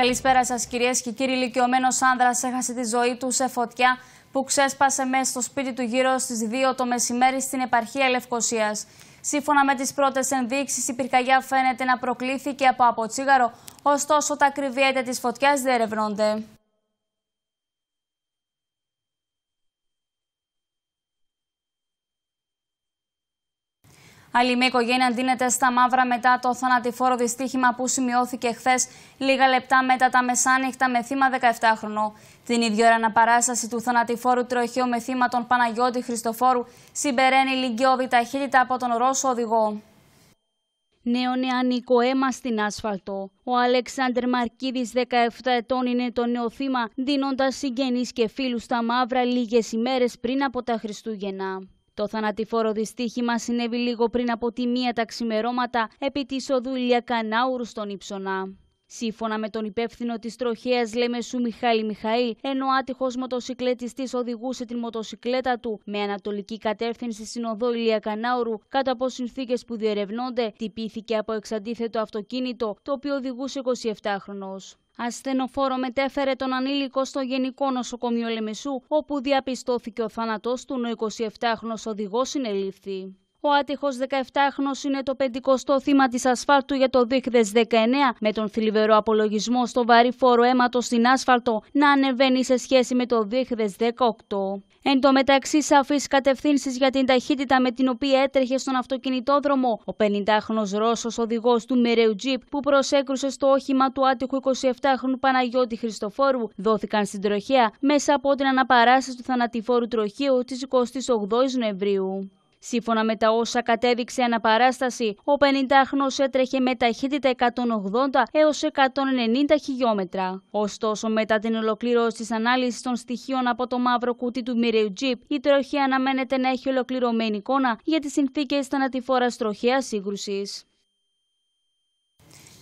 Καλησπέρα σας, κυρίες και κύριοι. Ηλικιωμένος άνδρας έχασε τη ζωή του σε φωτιά που ξέσπασε μέσα στο σπίτι του γύρω στις 2 το μεσημέρι στην επαρχία Λευκοσίας. Σύμφωνα με τις πρώτες ενδείξεις, η πυρκαγιά φαίνεται να προκλήθηκε από αποτσίγαρο, ωστόσο τα της της φωτιάς διερευνώνται. Άλλη μια οικογένεια αντίνεται στα μαύρα μετά το θανατηφόρο δυστύχημα που σημειώθηκε χθες λίγα λεπτά μετά τα μεσάνυχτα με θύμα 17χρονο. Την ίδια ώρα αναπαράσταση του θανατηφόρου τροχείου με θύμα τον Παναγιώτη Χριστοφόρου συμπεραίνει λιγκιώδη ταχύτητα από τον Ρώσο οδηγό. Νέο νεανικό αίμα στην άσφαλτο. Ο Αλεξάνδρ Μαρκίδης, 17 χρονο την ιδια ωρα αναπαρασταση του θανατηφορου τροχειο με θυμα τον παναγιωτη χριστοφορου συμπεραινει λιγκιωδη ταχυτητα είναι το νέο θύμα, δίνοντα συγγενείς και φίλους στα μαύρα λίγες ημέρες πριν από τα Χριστούγεννα. Το θανατηφόρο δυστύχημα συνέβη λίγο πριν από τη μία τα ξημερώματα επί της οδού Κανάουρου στον Υψονά. Σύμφωνα με τον υπεύθυνο της τροχέας Λεμεσού Μιχάλη Μιχαήλ, ενώ άτυχο μοτοσυκλέτιστή οδηγούσε την μοτοσυκλέτα του με ανατολική κατεύθυνση στην οδό Ηλιακανάουρου, κατά από συνθήκες που διερευνώνται, τυπήθηκε από εξαντίθετο αυτοκίνητο, το οποίο οδηγούσε 27χρονο. Ασθενοφόρο μετέφερε τον ανήλικο στο Γενικό Νοσοκομείο Λεμεσού, όπου διαπιστώθηκε ο θάνατος του, ο 27χρονος οδηγός συνελήφθη. Ο άτυχος 17χρονο είναι το 50ο θύμα της ασφάλτου για το 19 με τον θλιβερό απολογισμό στο βαρύ φόρο αίματος στην άσφαλτο να ανεβαίνει σε σχέση με το 2018. Εν τω μεταξύ, σαφεί κατευθύνσεις για την ταχύτητα με την οποία έτρεχε στον αυτοκινητόδρομο ο 50χρονο Ρώσος οδηγός του Μεραίου τζιπ που προσέκρουσε στο όχημα του άτυχου 27χρονου Παναγιώτη Χριστοφόρου δόθηκαν στην τροχέα μέσα από την αναπαράσταση του θανατηφόρου τροχείου της 28η Νοεμβρίου. Σύμφωνα με τα όσα κατέδειξε αναπαράσταση, ο 50 έτρεχε με ταχύτητα 180 έως 190 χιλιόμετρα. Ωστόσο, μετά την ολοκλήρωση της ανάλυσης των στοιχείων από το μαύρο κουτί του μοιραίου τζιπ, η τροχή αναμένεται να έχει ολοκληρωμένη εικόνα για τις συνθήκες θανατηφόρας τροχέας σύγκρουσης.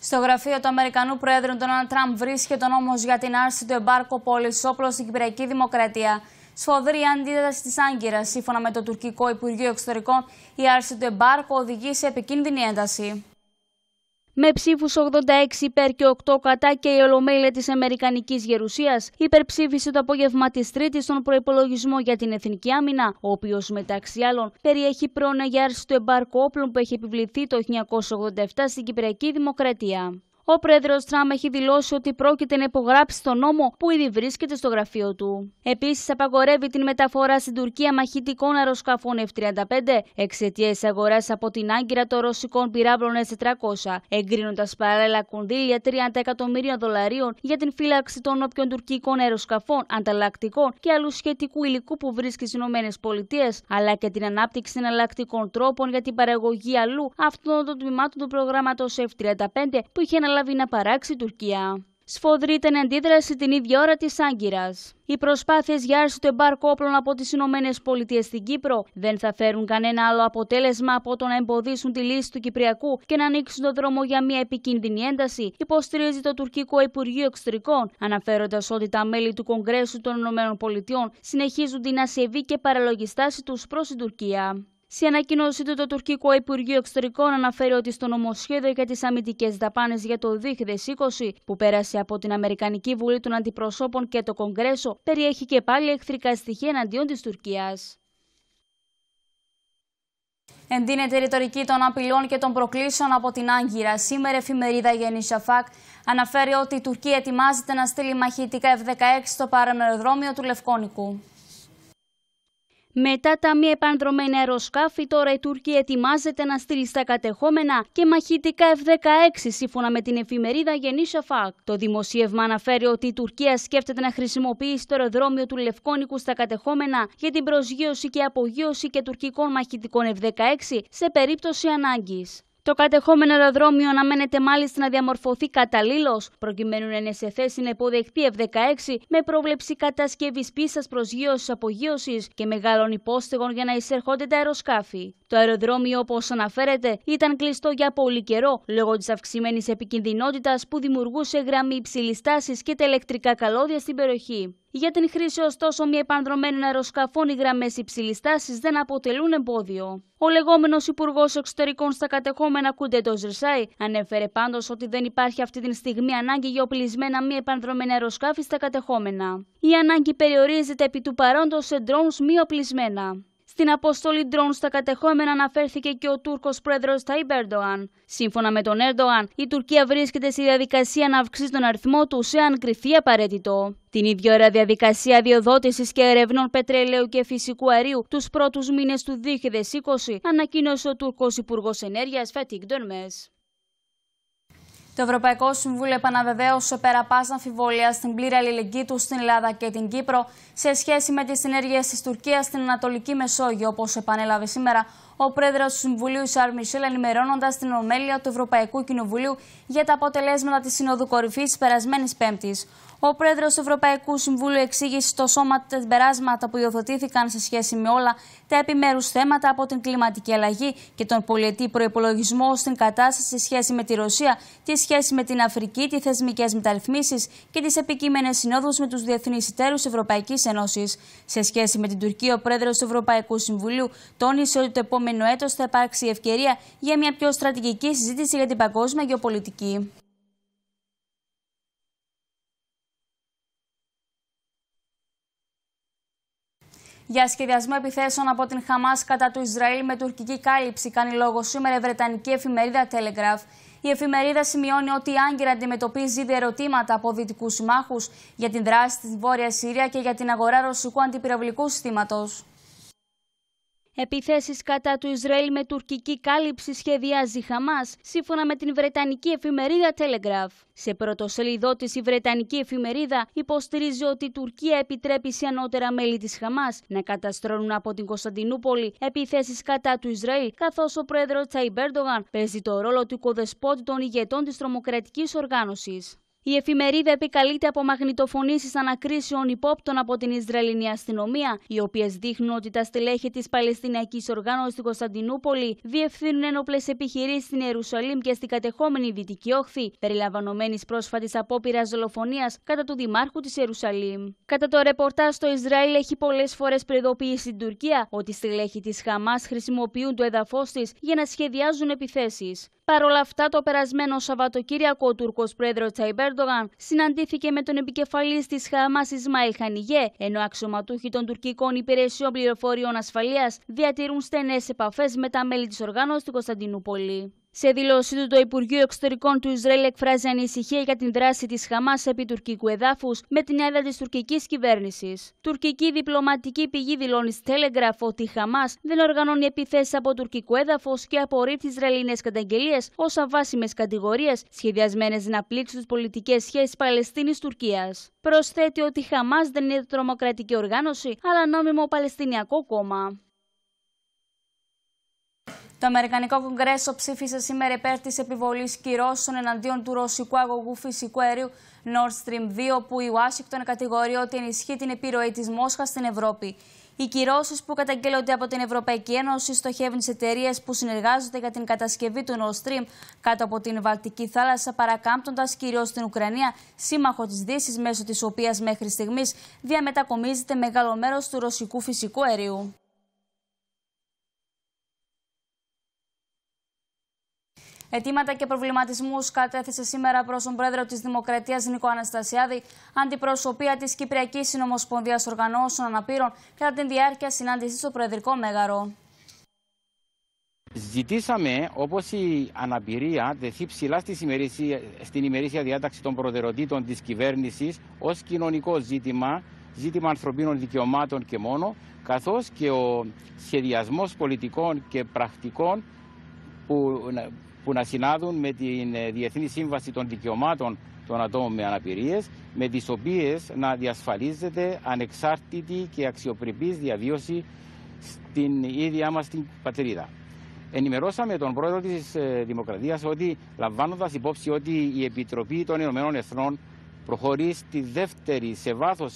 Στο γραφείο του Αμερικανού Πρόεδρου τον Τραμπ βρίσκεται ο νόμος για την άρση του εμπάρκου πόλη όπλων στην Κυπριακή Δημοκρατία. Σφοδρή αντίδραση της Άγκυρας. Σύμφωνα με το τουρκικό Υπουργείο Εξωτερικών, η άρση του εμπάρκου οδηγεί σε επικίνδυνη ένταση. Με ψήφους 86 υπέρ και 8 κατά και η Ολομέλεια της Αμερικανικής Γερουσίας υπερψήφισε το απόγευμα της Τρίτης τον προπολογισμό για την Εθνική Άμυνα, ο οποίος μεταξύ άλλων περιέχει πρόνοια για άρση του εμπάρκου όπλων που έχει επιβληθεί το 1987 στην Κυπριακή Δημοκρατία. Ο πρόεδρος Τραμπ έχει δηλώσει ότι πρόκειται να υπογράψει τον νόμο που ήδη βρίσκεται στο γραφείο του. Επίσης, απαγορεύει την μεταφορά στην Τουρκία μαχητικών αεροσκαφών F-35 εξαιτίας τη αγοράς από την Άγκυρα των ρωσικών πυράβλων S-400, εγκρίνοντας παράλληλα κονδύλια 30 εκατομμύρια δολαρίων για την φύλαξη των όποιων τουρκικών αεροσκαφών, ανταλλακτικών και άλλου σχετικού υλικού που βρίσκει στις ΗΠΑ, αλλά και την ανάπτυξη εναλλακτικών τρόπων για την παραγωγή αλλού αυτών των τμήματων του προγράμματος F-35 που είχε αναλάβει πρόλαβε να παράξει η Τουρκία. Σφοδρή ήταν αντίδραση την ίδια ώρα της Άγκυρας. Οι προσπάθειες για άρση του εμπάρκου όπλων από τις Ηνωμένες Πολιτείες στην Κύπρο δεν θα φέρουν κανένα άλλο αποτέλεσμα από το να εμποδίσουν τη λύση του Κυπριακού και να ανοίξουν το δρόμο για μια επικίνδυνη ένταση, υποστηρίζει το τουρκικό Υπουργείο Εξωτερικών, αναφέροντας ότι τα μέλη του Κογκρέσου των ΗΠΑ συνεχίζουν την ασεβή και παραλογιστάση τους προς την Τουρκία. Σε ανακοίνωσή του, το τουρκικό Υπουργείο Εξωτερικών αναφέρει ότι στο νομοσχέδιο για τις αμυντικές δαπάνες για το 2020, που πέρασε από την Αμερικανική Βουλή των Αντιπροσώπων και το Κογκρέσο, περιέχει και πάλι εχθρικά στοιχεία εναντίον της Τουρκίας. Εντείνεται η ρητορική των απειλών και των προκλήσεων από την Άγκυρα. Σήμερα, εφημερίδα Γέννη Σαφάκ αναφέρει ότι η Τουρκία ετοιμάζεται να στείλει μαχητικά F-16 στο παραμεροδρόμιο του Λευκόνικου. Μετά τα μη επανδρομένα αεροσκάφη, τώρα η Τουρκία ετοιμάζεται να στείλει στα κατεχόμενα και μαχητικά F-16 σύμφωνα με την εφημερίδα Γενίσια Φάκ. Το δημοσίευμα αναφέρει ότι η Τουρκία σκέφτεται να χρησιμοποιήσει το αεροδρόμιο του Λευκόνικου στα κατεχόμενα για την προσγείωση και απογείωση και τουρκικών μαχητικών F-16 σε περίπτωση ανάγκης. Το κατεχόμενο αεροδρόμιο αναμένεται μάλιστα να διαμορφωθεί καταλήλως, προκειμένου να είναι σε θέση να υποδεχθει f F-16 με πρόβλεψη κατασκευής πίστας προσγείωση-απογείωση και μεγάλων υπόστεγων για να εισερχόνται τα αεροσκάφη. Το αεροδρόμιο, όπως αναφέρεται, ήταν κλειστό για πολύ καιρό λόγω της αυξημένης επικινδυνότητας που δημιουργούσε γραμμή υψηλής τάσης και τα ηλεκτρικά καλώδια στην περιοχή. Για την χρήση ωστόσο μη επανδρομένων αεροσκαφών οι γραμμές υψηλής τάσης δεν αποτελούν εμπόδιο. Ο λεγόμενος Υπουργός Εξωτερικών στα κατεχόμενα Κουντέντο ζερσαι ανέφερε πάντως ότι δεν υπάρχει αυτή τη στιγμή ανάγκη για οπλισμένα μη επανδρομένα αεροσκάφη στα κατεχόμενα. Η ανάγκη περιορίζεται επί του παρόντος σε ντρόουν μη οπλισμένα. Στην αποστολή ντρόν στα κατεχόμενα αναφέρθηκε και ο Τούρκος πρόεδρος Ταϊμπ Ερντογάν. Σύμφωνα με τον Ερντογάν, η Τουρκία βρίσκεται στη διαδικασία να αυξήσει τον αριθμό του αν κρυφτεί απαραίτητο. Την ίδια ώρα, διαδικασία διοδότηση και ερευνών πετρελαίου και φυσικού αερίου τους πρώτους μήνες του 2020 ανακοίνωσε ο Τούρκος Υπουργός Ενέργειας Φετίγκ Ντορμές. Το Ευρωπαϊκό Συμβούλιο επαναβεβαίωσε πέρα πάσα αμφιβολία στην πλήρη αλληλεγγύη του στην Ελλάδα και την Κύπρο σε σχέση με τις ενέργειε της Τουρκίας στην Ανατολική Μεσόγειο, όπως επανέλαβε σήμερα ο πρόεδρος του Συμβουλίου Ισάρ Μισελ, ενημερώνοντας την Ομέλεια του Ευρωπαϊκού Κοινοβουλίου για τα αποτελέσματα της Συνόδου Κορυφής περασμένης Πέμπτης. Ο πρόεδρος του Ευρωπαϊκού Συμβούλου εξήγησε στο σώμα τα περάσματα που υιοθετήθηκαν σε σχέση με όλα τα επιμέρους θέματα από την κλιματική αλλαγή και τον πολιετή προπολογισμό στην κατάσταση σε σχέση με τη Ρωσία, τη σχέση με την Αφρική, τις θεσμικές μεταρρυθμίσεις και τις επικείμενες συνόδους με τους διεθνείς εταίρους Ευρωπαϊκής Ένωσης. Σε σχέση με την Τουρκία, ο πρόεδρος του Ευρωπαϊκού Συμβουλίου τόνισε ότι το επόμενο έτος θα υπάρξει ευκαιρία για μια πιο στρατηγική συζήτηση για την παγκόσμια γεωπολιτική. για σχεδιασμό επιθέσεων από την Χαμάς κατά του Ισραήλ με τουρκική κάλυψη, κάνει λόγο σήμερα η Βρετανική εφημερίδα Telegraph. Η εφημερίδα σημειώνει ότι η Άγκυρα αντιμετωπίζει ήδη ερωτήματα από δυτικούς συμμάχους για την δράση της Βόρειας Συρία και για την αγορά ρωσικού αντιπυραυλικού συστήματος. Επιθέσεις κατά του Ισραήλ με τουρκική κάλυψη σχεδιάζει Χαμάς, σύμφωνα με την Βρετανική εφημερίδα Telegraph. Σε πρωτοσελίδό της η Βρετανική εφημερίδα υποστηρίζει ότι η Τουρκία επιτρέπει σε ανώτερα μέλη της Χαμάς να καταστρώνουν από την Κωνσταντινούπολη επιθέσεις κατά του Ισραήλ, καθώς ο πρόεδρος Τσαϊμπέρντογαν παίζει το ρόλο του οικοδεσπότη των ηγετών της Τρομοκρατικής Οργάνωσης. Η εφημερίδα επικαλείται από μαγνητοφωνήσεις ανακρίσεων υπόπτων από την Ισραηλινή αστυνομία, οι οποίες δείχνουν ότι τα στελέχη της Παλαιστινιακής Οργάνωσης στην Κωνσταντινούπολη διευθύνουν ενόπλες επιχειρήσεις στην Ιερουσαλήμ και στην κατεχόμενη Δυτική Όχθη, περιλαμβανομένης πρόσφατης απόπειρας δολοφονίας κατά του Δημάρχου της Ιερουσαλήμ. Κατά το ρεπορτάζ, το Ισραήλ έχει πολλές φορές προειδοποιήσει την Τουρκία ότι στελέχη της Χαμάς χρησιμοποιούν το εδαφός της για να σχεδιάζουν επιθέσεις. Παρ' όλα αυτά, το περασμένο Σαββατοκύριακο ο Τούρκος πρόεδρος Τσαϊμπέρντογαν συναντήθηκε με τον επικεφαλής της Χαμάς Ισμαήλ Χανιγέ, ενώ αξιωματούχοι των τουρκικών υπηρεσιών πληροφοριών ασφαλείας διατηρούν στενές επαφές με τα μέλη της οργάνωσης του Κωνσταντινούπολη. Σε δηλώσή του, το Υπουργείο Εξωτερικών του Ισραήλ εκφράζει ανησυχία για την δράση της Χαμάς επί τουρκικού εδάφους με την έδρα της τουρκικής κυβέρνησης. Τουρκική διπλωματική πηγή δηλώνει στη Telegraph ότι η Χαμάς δεν οργανώνει επιθέσεις από τουρκικό έδαφος και απορρίπτει Ισραηλινές καταγγελίες ως αβάσιμες κατηγορίες σχεδιασμένες να πλήξουν τις πολιτικές σχέσεις Παλαιστίνη-Τουρκία. Προσθέτει ότι η Χαμάς δεν είναι τρομοκρατική οργάνωση, αλλά νόμιμο Παλαιστινιακό κόμμα. Το Αμερικανικό Κογκρέσο ψήφισε σήμερα υπέρ της επιβολής κυρώσεων εναντίον του ρωσικού αγωγού φυσικού αερίου Nord Stream 2, που η Ουάσιγκτον κατηγορεί ότι ενισχύει την επιρροή της Μόσχας στην Ευρώπη. Οι κυρώσεις που καταγγέλλονται από την Ευρωπαϊκή Ένωση στοχεύουν σε εταιρείες που συνεργάζονται για την κατασκευή του Nord Stream κάτω από την Βαλτική θάλασσα, παρακάμπτοντας κυρίως την Ουκρανία, σύμμαχο της Δύσης, μέσω της οποίας μέχρι στιγμής διαμετακομίζεται μεγάλο μέρος του ρωσικού φυσικού αερίου. Ετήματα και προβληματισμούς κατέθεσε σήμερα προς τον πρόεδρο της Δημοκρατίας Νικό Αναστασιάδη, αντιπροσωπεία της Κυπριακής Συνομοσπονδίας Οργανώσεων Αναπήρων, κατά τη διάρκεια συνάντησης στο Προεδρικό Μέγαρο. Ζητήσαμε, όπως η αναπηρία δεθεί ψηλά στην ημερήσια διάταξη των προτεραιοτήτων της κυβέρνησης, ως κοινωνικό ζήτημα, ζήτημα ανθρωπίνων δικαιωμάτων και μόνο, καθώς και ο σχεδιασμός πολιτικών και πρακτικών που που να συνάδουν με την ε, Διεθνή Σύμβαση των Δικαιωμάτων των Ατόμων με Αναπηρίες, με τις οποίες να διασφαλίζεται ανεξάρτητη και αξιοπρεπής διαβίωση στην ίδια μας την πατρίδα. Ενημερώσαμε τον πρόεδρο της ε, Δημοκρατίας ότι λαμβάνοντας υπόψη ότι η Επιτροπή των Ηνωμένων Εθνών προχωρεί στη δεύτερη σε βάθος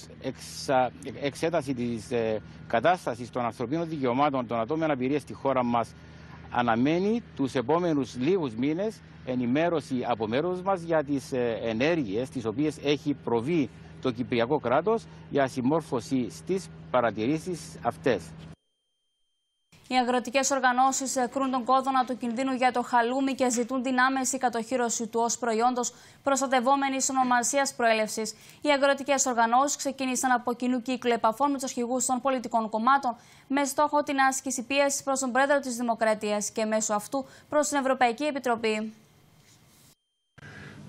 εξέταση της ε, κατάστασης των ανθρωπίνων δικαιωμάτων των ατόμων αναπηρία στη χώρα μας αναμένει τους επόμενους λίγους μήνες ενημέρωση από μέρος μας για τις ε, ενέργειες τις οποίες έχει προβεί το Κυπριακό κράτος για συμμόρφωση στις παρατηρήσεις αυτές. Οι αγροτικές οργανώσεις ε, κρούν τον κόδωνα του κινδύνου για το χαλούμι και ζητούν την άμεση κατοχήρωση του ως προϊόντος προστατευόμενης ονομασίας προέλευσης. Οι αγροτικές οργανώσεις ξεκίνησαν από κοινού κύκλο επαφών με τους αρχηγούς των πολιτικών κομμάτων με στόχο την άσκηση πίεσης προς τον πρόεδρο της Δημοκρατίας και μέσω αυτού προς την Ευρωπαϊκή Επιτροπή.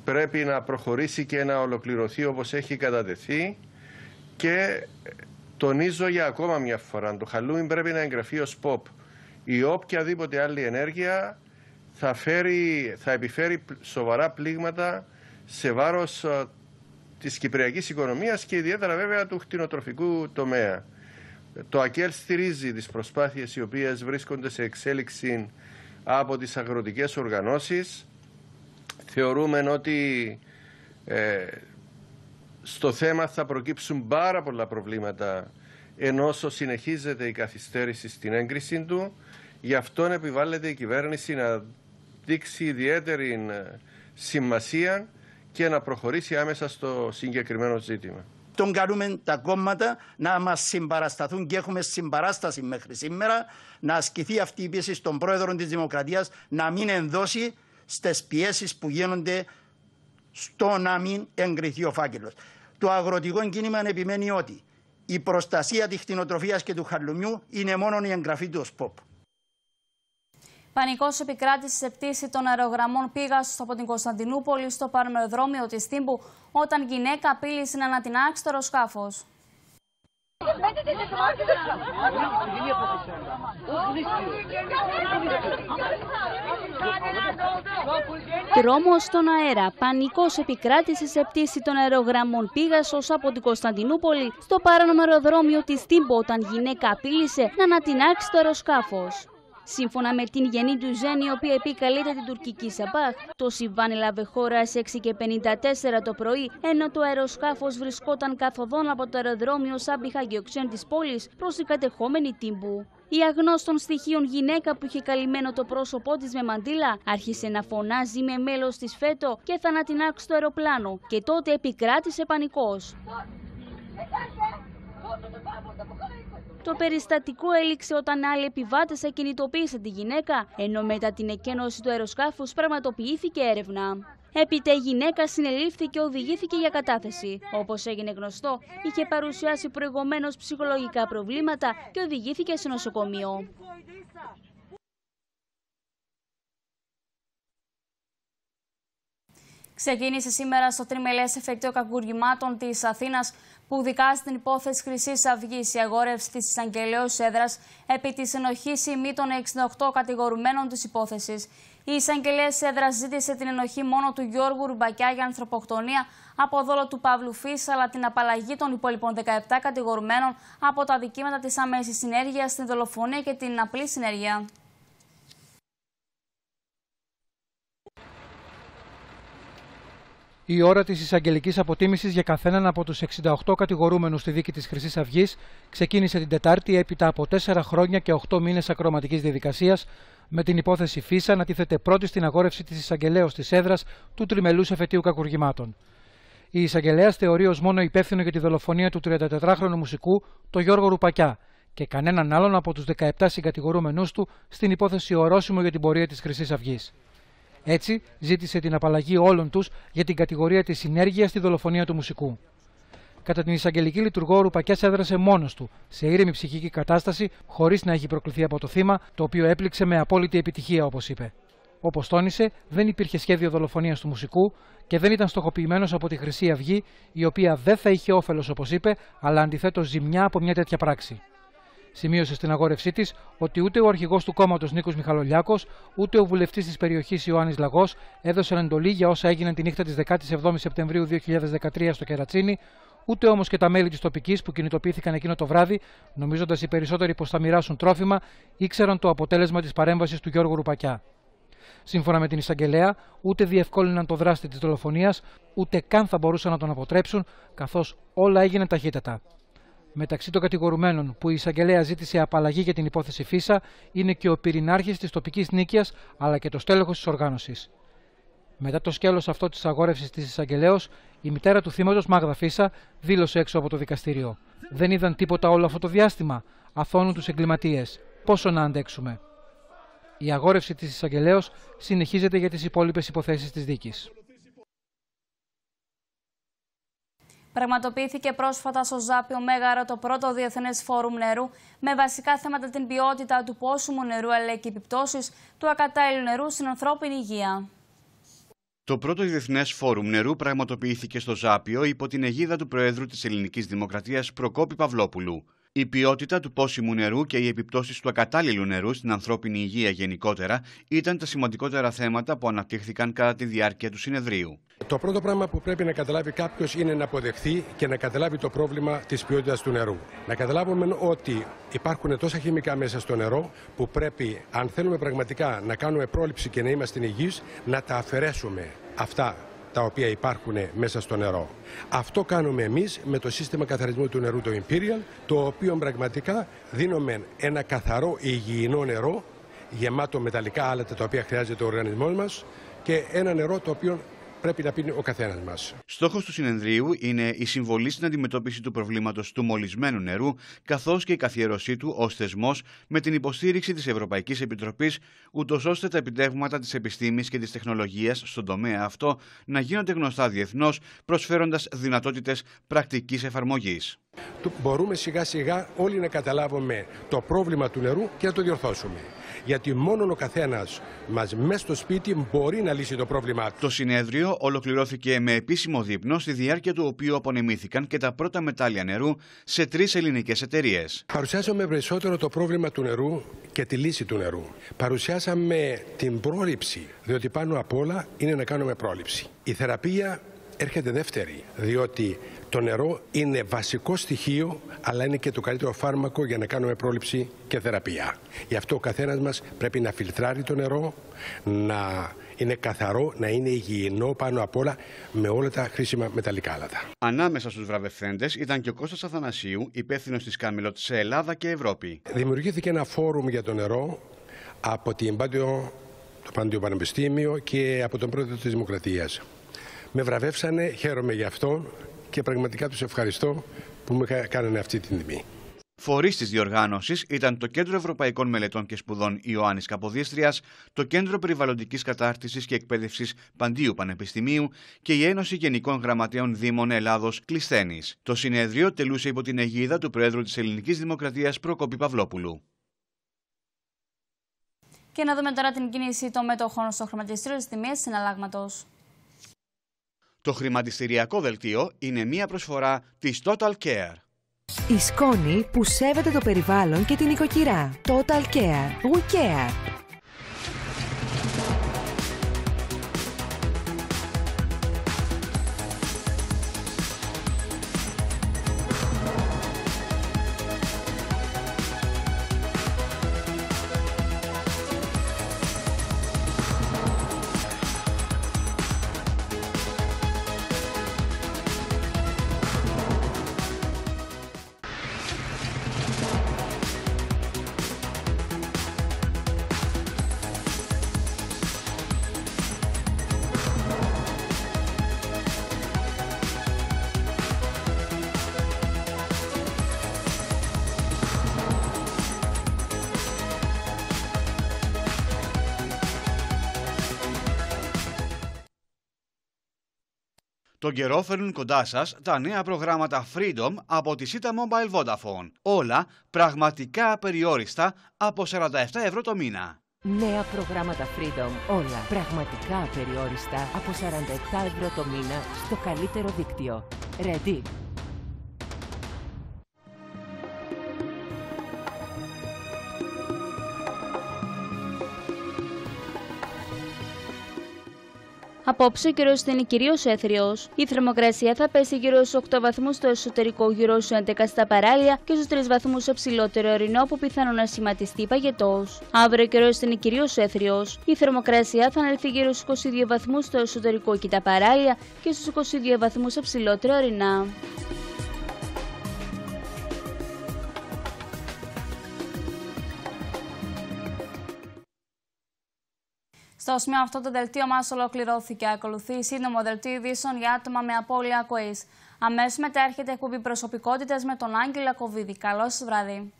Πρέπει να προχωρήσει και να ολοκληρωθεί όπως έχει κατατεθεί και Τονίζω για ακόμα μια φορά, το χαλούμι πρέπει να εγγραφεί ως ΠΟΠ. Η οποιαδήποτε άλλη ενέργεια θα, φέρει, θα επιφέρει σοβαρά πλήγματα σε βάρος ε, της κυπριακής οικονομίας και ιδιαίτερα βέβαια του χτινοτροφικού τομέα. Το ΑΚΕΛ στηρίζει τις προσπάθειες οι οποίες βρίσκονται σε εξέλιξη από τις αγροτικές οργανώσεις. Θεωρούμε ότι ε, στο θέμα θα προκύψουν πάρα πολλά προβλήματα ενώ όσο συνεχίζεται η καθυστέρηση στην έγκριση του, γι' αυτόν επιβάλλεται η κυβέρνηση να δείξει ιδιαίτερη ε, σημασία και να προχωρήσει άμεσα στο συγκεκριμένο ζήτημα. Τον καλούμε τα κόμματα να μας συμπαρασταθούν και έχουμε συμπαράσταση μέχρι σήμερα να ασκηθεί αυτή η πίεση στον πρόεδρο της δημοκρατίας να μην ενδώσει στις πιέσεις που γίνονται στο να μην εγκριθεί ο φάκελος. Το αγροτικό κίνημα επιμένει ότι η προστασία της χτινοτροφία και του χαλουμιού είναι μόνο η εγγραφή του ΣΠΟΠ. Πανικός επικράτησε σε πτήση των αερογραμμών πήγα από την Κωνσταντινούπολη στο παρμεροδρόμιο της Τύμπου, όταν γυναίκα απείλησε να ανατινάξει το αεροσκάφος. Τρόμος στον αέρα. Πανικός επικράτησε σε πτήση των αερογραμμών ως από την Κωνσταντινούπολη στο παρανομεροδρόμιο της Τύμπο όταν γυναίκα απείλησε να ανατινάξει το αεροσκάφος. Σύμφωνα με την Γενή του Ζένη, η οποία επικαλείται την τουρκική Σαμπάχ, το συμβάν έλαβε χώρα και 6.54 το πρωί, ενώ το αεροσκάφος βρισκόταν καθοδόν από το αεροδρόμιο Σάμπιχα Γεωξέν της πόλης προς την κατεχόμενη Τύμπου. Η αγνώστων στοιχείων γυναίκα που είχε καλυμμένο το πρόσωπό της με μαντήλα, άρχισε να φωνάζει με μέλος της φέτο και θα ανατινάξει το αεροπλάνο. Και τότε επικράτησε πανικός. Το περιστατικό έληξε όταν άλλοι επιβάτες ακινητοποίησαν τη γυναίκα, ενώ μετά την εκένωση του αεροσκάφους πραγματοποιήθηκε έρευνα. Έπειτα η γυναίκα συνελήφθη και οδηγήθηκε για κατάθεση. Όπως έγινε γνωστό, είχε παρουσιάσει προηγουμένως ψυχολογικά προβλήματα και οδηγήθηκε σε νοσοκομείο. Ξεκίνησε σήμερα στο τριμελές εφεκτείο κακουργημάτων της Αθήνας που δικάζει την υπόθεση Χρυσής Αυγής η αγόρευση της εισαγγελέως έδρας επί της ενοχής ημί των 68 κατηγορουμένων της υπόθεσης. Η εισαγγελέας έδρας ζήτησε την ενοχή μόνο του Γιώργου Ρουμπακιά για ανθρωποκτονία από δόλο του Παύλου Φύση, αλλά την απαλλαγή των υπόλοιπων 17 κατηγορουμένων από τα δικήματα της αμέσης συνέργειας, την δολοφονία και την απλή συνέργεια. Η ώρα της εισαγγελικής αποτίμησης για καθέναν από τους 68 κατηγορούμενους στη δίκη της Χρυσής Αυγής ξεκίνησε την Τετάρτη έπειτα από 4 χρόνια και 8 μήνες ακροματικής διαδικασίας, με την υπόθεση Φίσα να τίθεται πρώτη στην αγόρευση της εισαγγελέα της έδρας του τριμελούς εφετείου κακουργημάτων. Η εισαγγελέας θεωρεί ως μόνο υπεύθυνο για τη δολοφονία του 34χρονου μουσικού τον Γιώργο Ρουπακιά και κανέναν άλλον από τους 17 συγκατηγορούμενου του στην υπόθεση ορόσημο για την πορεία της Χρυσής Αυγής. Έτσι, ζήτησε την απαλλαγή όλων τους για την κατηγορία της συνέργειας στη δολοφονία του μουσικού. Κατά την εισαγγελική λειτουργό, ο Ρουπακιάς έδρασε μόνος του, σε ήρεμη ψυχική κατάσταση, χωρίς να έχει προκληθεί από το θύμα, το οποίο έπληξε με απόλυτη επιτυχία, όπως είπε. Όπως τόνισε, δεν υπήρχε σχέδιο δολοφονίας του μουσικού και δεν ήταν στοχοποιημένος από τη Χρυσή Αυγή, η οποία δεν θα είχε όφελος, όπως είπε, αλλά αντιθέτως ζημιά από μια τέτοια πράξη. Σημείωσε στην αγόρευσή της ότι ούτε ο αρχηγός του κόμματος Νίκος Μιχαλολιάκος, ούτε ο βουλευτής της περιοχής Ιωάννης Λαγός έδωσαν εντολή για όσα έγιναν τη νύχτα της 17η Σεπτεμβρίου 2013 στο Κερατσίνη, ούτε όμως και τα μέλη της τοπικής που κινητοποιήθηκαν εκείνο το βράδυ, νομίζοντας οι περισσότεροι πως θα μοιράσουν τρόφιμα, ήξεραν το αποτέλεσμα της παρέμβασης του Γιώργου Ρουπακιά. Σύμφωνα με την εισαγγελέα, ούτε διευκόλυναν το δράστη της δολοφονίας, ούτε καν θα μπορούσαν να τον αποτρέψουν, καθώς όλα έγιναν ταχύτατα. Μεταξύ των κατηγορουμένων που η εισαγγελέα ζήτησε απαλλαγή για την υπόθεση Φίσα είναι και ο πυρηνάρχης της τοπικής νίκαια αλλά και το στέλεχος της οργάνωσης. Μετά το σκέλος αυτό της αγόρευσης της Εισαγγελέα, η μητέρα του θύματος Μάγδα Φίσα δήλωσε έξω από το δικαστήριο. Δεν είδαν τίποτα όλο αυτό το διάστημα. Αθώνουν τους εγκληματίες. Πόσο να αντέξουμε. Η αγόρευση της Εισαγγελέα συνεχίζεται για τις υπόλοιπες υποθέσεις της δίκης. Πραγματοποιήθηκε πρόσφατα στο Ζάπιο Μέγαρο το πρώτο Διεθνές Φόρουμ Νερού με βασικά θέματα την ποιότητα του πόσιμου νερού αλλά και επιπτώσεις του ακατάλληλου νερού στην ανθρώπινη υγεία. Το πρώτο Διεθνές Φόρουμ Νερού πραγματοποιήθηκε στο Ζάπιο υπό την αιγίδα του Προέδρου της Ελληνικής Δημοκρατίας Προκόπη Παυλόπουλου. Η ποιότητα του πόσιμου νερού και οι επιπτώσεις του ακατάλληλου νερού στην ανθρώπινη υγεία γενικότερα ήταν τα σημαντικότερα θέματα που αναπτύχθηκαν κατά τη διάρκεια του συνεδρίου. Το πρώτο πράγμα που πρέπει να καταλάβει κάποιος είναι να αποδεχθεί και να καταλάβει το πρόβλημα της ποιότητας του νερού. Να καταλάβουμε ότι υπάρχουν τόσα χημικά μέσα στο νερό που πρέπει, αν θέλουμε πραγματικά να κάνουμε πρόληψη και να είμαστε υγιείς, να τα αφαιρέσουμε αυτά τα οποία υπάρχουν μέσα στο νερό. Αυτό κάνουμε εμείς με το σύστημα καθαρισμού του νερού το Imperial, το οποίο πραγματικά δίνουμε ένα καθαρό υγιεινό νερό, γεμάτο μεταλλικά άλατα τα οποία χρειάζεται ο οργανισμός μας και ένα νερό το οποίο πρέπει να πίνει ο καθένας μας. Στόχος του συνεδρίου είναι η συμβολή στην αντιμετώπιση του προβλήματος του μολυσμένου νερού, καθώς και η καθιέρωσή του ως θεσμός με την υποστήριξη της Ευρωπαϊκής Επιτροπής, ούτως ώστε τα επιτεύγματα της επιστήμης και της τεχνολογίας στον τομέα αυτό να γίνονται γνωστά διεθνώς, προσφέροντας δυνατότητες πρακτικής εφαρμογής. Μπορούμε σιγά σιγά όλοι να καταλάβουμε το πρόβλημα του νερού και να το διορθώσουμε γιατί μόνο ο καθένας μας μέσα στο σπίτι μπορεί να λύσει το πρόβλημά του. Το συνέδριο ολοκληρώθηκε με επίσημο δείπνο, στη διάρκεια του οποίου απονεμήθηκαν και τα πρώτα μετάλλια νερού σε τρεις ελληνικές εταιρείες. Παρουσιάσαμε περισσότερο το πρόβλημα του νερού και τη λύση του νερού. Παρουσιάσαμε την πρόληψη, διότι πάνω απ' όλα είναι να κάνουμε πρόληψη. Η θεραπεία έρχεται δεύτερη, διότι το νερό είναι βασικό στοιχείο, αλλά είναι και το καλύτερο φάρμακο για να κάνουμε πρόληψη και θεραπεία. Γι' αυτό ο καθένας μας πρέπει να φιλτράρει το νερό, να είναι καθαρό, να είναι υγιεινό πάνω απ' όλα με όλα τα χρήσιμα μεταλλικά άλατα. Ανάμεσα στους βραβευθέντες ήταν και ο Κώστας Αθανασίου, υπεύθυνος της Κάμιλοτ σε Ελλάδα και Ευρώπη. Δημιουργήθηκε ένα φόρουμ για το νερό από την Πάντιο, το Πάντιο Πανεπιστήμιο και από τον πρόεδρο της Δημοκρατίας. Με βραβεύσανε, χαίρομαι γι' αυτό και πραγματικά τους ευχαριστώ που με κάνανε αυτή την τιμή. Φορείς της διοργάνωσης ήταν το Κέντρο Ευρωπαϊκών Μελετών και Σπουδών Ιωάννης Καποδίστριας, το Κέντρο Περιβαλλοντικής Κατάρτισης και Εκπαίδευσης Παντίου Πανεπιστημίου και η Ένωση Γενικών Γραμματέων Δήμων Ελλάδος Κλεισθένη. Το συνέδριο τελούσε υπό την αιγίδα του Προέδρου της Ελληνικής Δημοκρατίας Προκόπη Παυλόπουλου. Και να δούμε τώρα την κίνηση των μετοχών στο χρηματιστήριο τη τιμή συναλλάγματος. Το χρηματιστηριακό δελτίο είναι μία προσφορά της Total Care. Η σκόνη που σέβεται το περιβάλλον και την οικοκυρά. Total Care. We Care. Τον καιρό φέρνουν κοντά σας τα νέα προγράμματα Freedom από τη Sita Mobile Vodafone. Όλα πραγματικά απεριόριστα από 47 ευρώ το μήνα. Νέα προγράμματα Freedom, όλα πραγματικά απεριόριστα από 47 ευρώ το μήνα στο καλύτερο δίκτυο. Ready. Απόψε ο καιρός θα είναι κυρίως έθριος. Η θερμοκρασία θα πέσει γύρω στους 8 βαθμούς στο εσωτερικό, γύρω στους 11 στα παράλια και στους 3 βαθμούς σε ψηλότερο ορεινό που πιθανό να σχηματιστεί παγετός. Αύριο ο καιρός θα είναι κυρίως έθριος. Η θερμοκρασία θα ανέλθει γύρω στους 22 βαθμούς στο εσωτερικό και τα παράλια και στους 22 βαθμούς σε ψηλότερο ορεινά. Στο σημείο αυτό το δελτίο μας ολοκληρώθηκε. Ακολουθεί σύντομο δελτίο ειδήσεων για άτομα με απώλεια ακοής. Αμέσως μετέρχεται εκπομπή προσωπικότητες με τον Άγγελο Κοβίδη. Καλό βράδυ.